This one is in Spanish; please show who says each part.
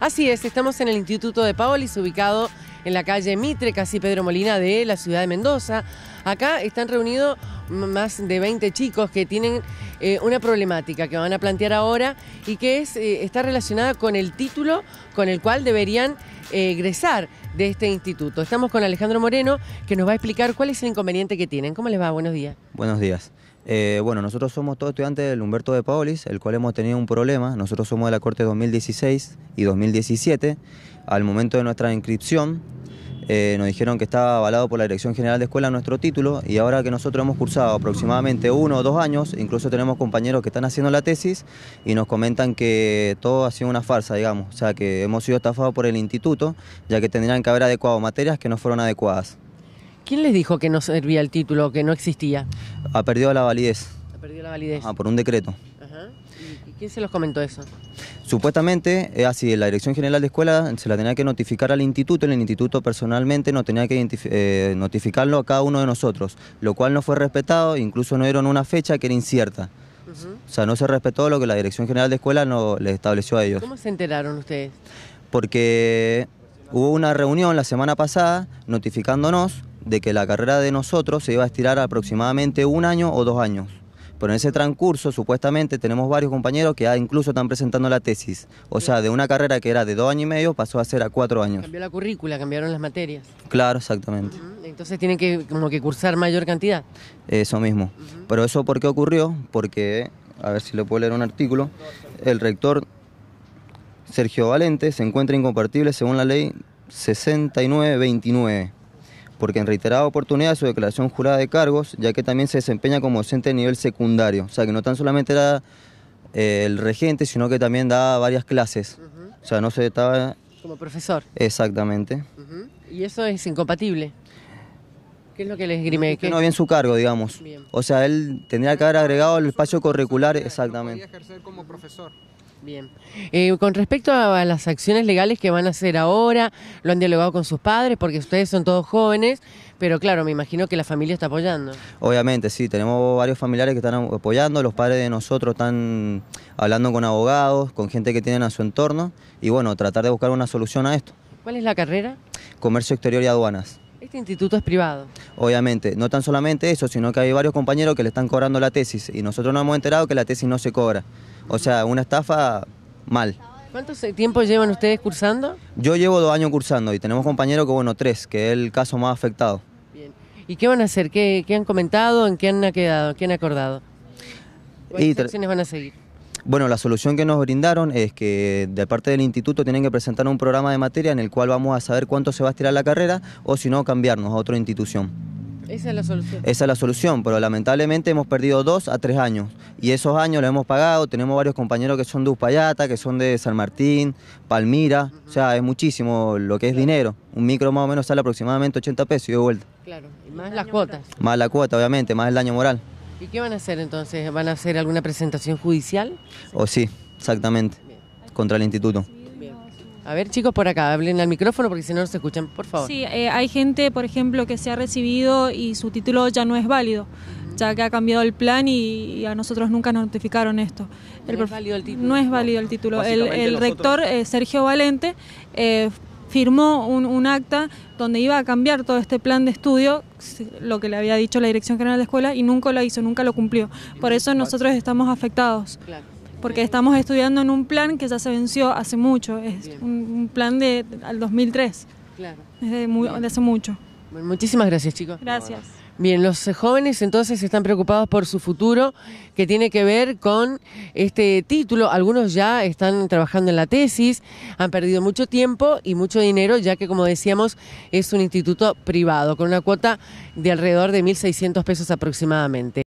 Speaker 1: Así es, estamos en el Instituto de Paolis, ubicado en la calle Mitre, casi Pedro Molina de la ciudad de Mendoza. Acá están reunidos más de 20 chicos que tienen eh, una problemática que van a plantear ahora y que es, eh, está relacionada con el título con el cual deberían eh, egresar de este instituto. Estamos con Alejandro Moreno que nos va a explicar cuál es el inconveniente que tienen. ¿Cómo les va? Buenos días.
Speaker 2: Buenos días. Eh, bueno, nosotros somos todos estudiantes del Humberto de Paolis, el cual hemos tenido un problema. Nosotros somos de la Corte 2016 y 2017. Al momento de nuestra inscripción, eh, nos dijeron que estaba avalado por la Dirección General de Escuela nuestro título y ahora que nosotros hemos cursado aproximadamente uno o dos años, incluso tenemos compañeros que están haciendo la tesis y nos comentan que todo ha sido una farsa, digamos, o sea que hemos sido estafados por el instituto, ya que tendrían que haber adecuado materias que no fueron adecuadas.
Speaker 1: ¿Quién les dijo que no servía el título, que no existía?
Speaker 2: Ha perdido la validez.
Speaker 1: Ha perdido la validez. Ah,
Speaker 2: por un decreto.
Speaker 1: ¿Y quién se los comentó eso?
Speaker 2: Supuestamente, es eh, así, la Dirección General de Escuela eh, se la tenía que notificar al instituto, el instituto personalmente no tenía que eh, notificarlo a cada uno de nosotros, lo cual no fue respetado, incluso no dieron una fecha que era incierta. O sea, no se respetó lo que la Dirección General de Escuela no le estableció a ellos.
Speaker 1: ¿Cómo se enteraron ustedes?
Speaker 2: Porque hubo una reunión la semana pasada notificándonos de que la carrera de nosotros se iba a estirar aproximadamente un año o dos años. Pero en ese transcurso, supuestamente, tenemos varios compañeros que incluso están presentando la tesis. O sea, de una carrera que era de dos años y medio pasó a ser a cuatro años. Cambió
Speaker 1: la currícula, cambiaron las materias.
Speaker 2: Claro, exactamente.
Speaker 1: Entonces tienen que, como que cursar mayor cantidad.
Speaker 2: Eso mismo. Pero eso por qué ocurrió? Porque, a ver si le puedo leer un artículo, el rector Sergio Valente se encuentra incompatible según la ley 6929 porque en reiterada oportunidad su declaración jurada de cargos, ya que también se desempeña como docente a nivel secundario, o sea que no tan solamente era eh, el regente, sino que también daba varias clases, o sea, no se estaba...
Speaker 1: Como profesor.
Speaker 2: Exactamente.
Speaker 1: ¿Y eso es incompatible? ¿Qué es lo que le esgrime? que no bien su
Speaker 2: cargo, digamos. O sea, él tendría que haber agregado el espacio curricular, exactamente. No
Speaker 1: ejercer como profesor. Bien. Eh, con respecto a las acciones legales que van a hacer ahora, lo han dialogado con sus padres, porque ustedes son todos jóvenes, pero claro, me imagino que la familia está apoyando.
Speaker 2: Obviamente, sí, tenemos varios familiares que están apoyando, los padres de nosotros están hablando con abogados, con gente que tienen a su entorno, y bueno, tratar de buscar una solución a esto.
Speaker 1: ¿Cuál es la carrera?
Speaker 2: Comercio Exterior y Aduanas.
Speaker 1: Este instituto es privado.
Speaker 2: Obviamente, no tan solamente eso, sino que hay varios compañeros que le están cobrando la tesis y nosotros no hemos enterado que la tesis no se cobra. O sea, una estafa mal.
Speaker 1: ¿Cuánto tiempo llevan ustedes cursando?
Speaker 2: Yo llevo dos años cursando y tenemos compañeros que, bueno, tres, que es el caso más afectado.
Speaker 1: ¿Y qué van a hacer? ¿Qué, han comentado? ¿En qué han quedado? ¿Qué han acordado? ¿Cuáles acciones van a seguir?
Speaker 2: Bueno, la solución que nos brindaron es que de parte del instituto tienen que presentar un programa de materia en el cual vamos a saber cuánto se va a estirar la carrera o si no cambiarnos a otra institución.
Speaker 1: Esa es la solución. Esa
Speaker 2: es la solución, pero lamentablemente hemos perdido dos a tres años y esos años los hemos pagado. Tenemos varios compañeros que son de Uspallata, que son de San Martín, Palmira, o sea, es muchísimo lo que es dinero. Un micro más o menos sale aproximadamente 80 pesos y de vuelta.
Speaker 1: Claro, y más las cuotas.
Speaker 2: Más la cuota, obviamente, más el daño moral.
Speaker 1: ¿Y qué van a hacer entonces? ¿Van a hacer alguna presentación judicial?
Speaker 2: O sí, exactamente, contra el instituto.
Speaker 1: A ver, chicos, por acá, hablen al micrófono porque si no, no se escuchan, por favor. Sí,
Speaker 2: eh, hay gente, por ejemplo, que se ha recibido y su título ya no es válido, ya que ha cambiado el plan y, a nosotros nunca nos notificaron esto. no es
Speaker 1: válido el título. el rector,
Speaker 2: eh, Sergio Valente, eh, firmó un, acta donde iba a cambiar todo este plan de estudio, lo que le había dicho la Dirección General de Escuela, y nunca lo hizo, nunca lo cumplió. Por eso nosotros estamos afectados. Claro porque estamos estudiando en un plan que ya se venció hace mucho, es un, plan de al 2003. Claro. Desde, muy, hace mucho.
Speaker 1: muchísimas gracias, chicos. Gracias. Bien, los jóvenes entonces están preocupados por su futuro, que tiene que ver con este título. Algunos ya están trabajando en la tesis, han perdido mucho tiempo y mucho dinero, ya que, como decíamos, es un instituto privado, con una cuota de alrededor de 1.600 pesos aproximadamente.